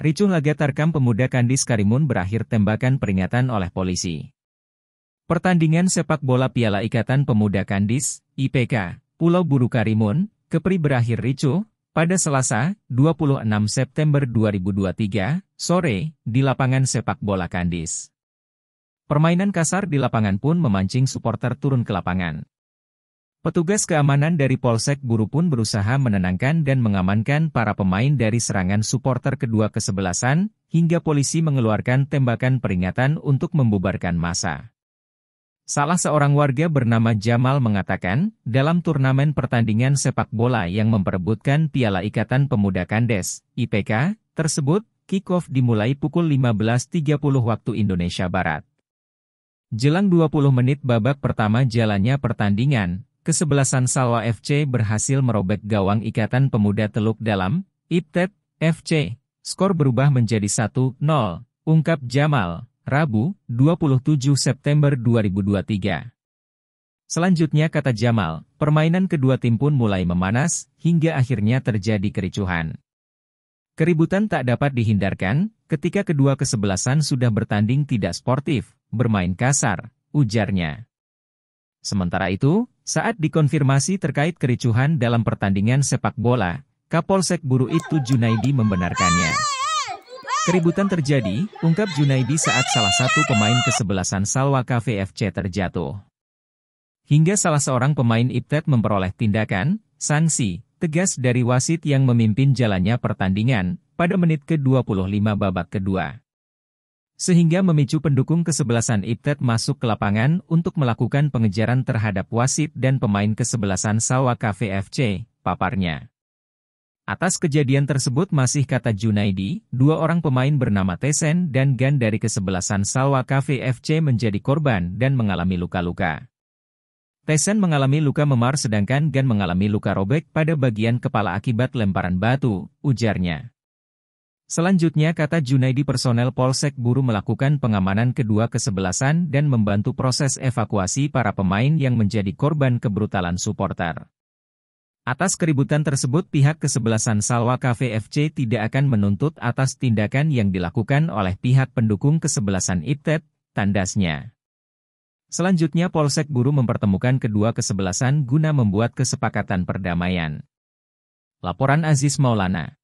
Ricuh laga Tarkam Pemuda Kandis Karimun berakhir tembakan peringatan oleh polisi. Pertandingan sepak bola Piala Ikatan Pemuda Kandis, IPK, Pulau Buru Karimun, Kepri berakhir ricuh, pada Selasa, 26 September 2023, sore, di lapangan sepak bola Kandis. Permainan kasar di lapangan pun memancing supporter turun ke lapangan. Petugas keamanan dari Polsek buru pun berusaha menenangkan dan mengamankan para pemain dari serangan supporter kedua kesebelasan, hingga polisi mengeluarkan tembakan peringatan untuk membubarkan massa. Salah seorang warga bernama Jamal mengatakan, dalam turnamen pertandingan sepak bola yang memperebutkan Piala Ikatan Pemuda Kandes, IPK, tersebut, kick-off dimulai pukul 15.30 waktu Indonesia Barat. Jelang 20 menit babak pertama jalannya pertandingan, kesebelasan Salwa FC berhasil merobek gawang Ikatan Pemuda Teluk Dalam, IPTET, FC. Skor berubah menjadi 1-0, ungkap Jamal, Rabu, 27 September 2023. Selanjutnya kata Jamal, permainan kedua tim pun mulai memanas, hingga akhirnya terjadi kericuhan. Keributan tak dapat dihindarkan, ketika kedua kesebelasan sudah bertanding tidak sportif, bermain kasar, ujarnya. Sementara itu, saat dikonfirmasi terkait kericuhan dalam pertandingan sepak bola, Kapolsek Buru itu Junaidi membenarkannya. Keributan terjadi, ungkap Junaidi saat salah satu pemain kesebelasan Salwa KVFC terjatuh. Hingga salah seorang pemain Iptet memperoleh tindakan, sanksi, tegas dari wasit yang memimpin jalannya pertandingan, pada menit ke-25 babak kedua sehingga memicu pendukung kesebelasan Ibtet masuk ke lapangan untuk melakukan pengejaran terhadap wasit dan pemain kesebelasan Sawaka KVFC, paparnya. Atas kejadian tersebut masih kata Junaidi, dua orang pemain bernama Tesen dan Gan dari kesebelasan Sawaka FC menjadi korban dan mengalami luka-luka. Tesen mengalami luka memar sedangkan Gan mengalami luka robek pada bagian kepala akibat lemparan batu, ujarnya. Selanjutnya kata Junaidi personel Polsek Buru melakukan pengamanan kedua kesebelasan dan membantu proses evakuasi para pemain yang menjadi korban kebrutalan supporter. Atas keributan tersebut pihak kesebelasan Salwa KVFC tidak akan menuntut atas tindakan yang dilakukan oleh pihak pendukung kesebelasan Itet, tandasnya. Selanjutnya Polsek Buru mempertemukan kedua kesebelasan guna membuat kesepakatan perdamaian. Laporan Aziz Maulana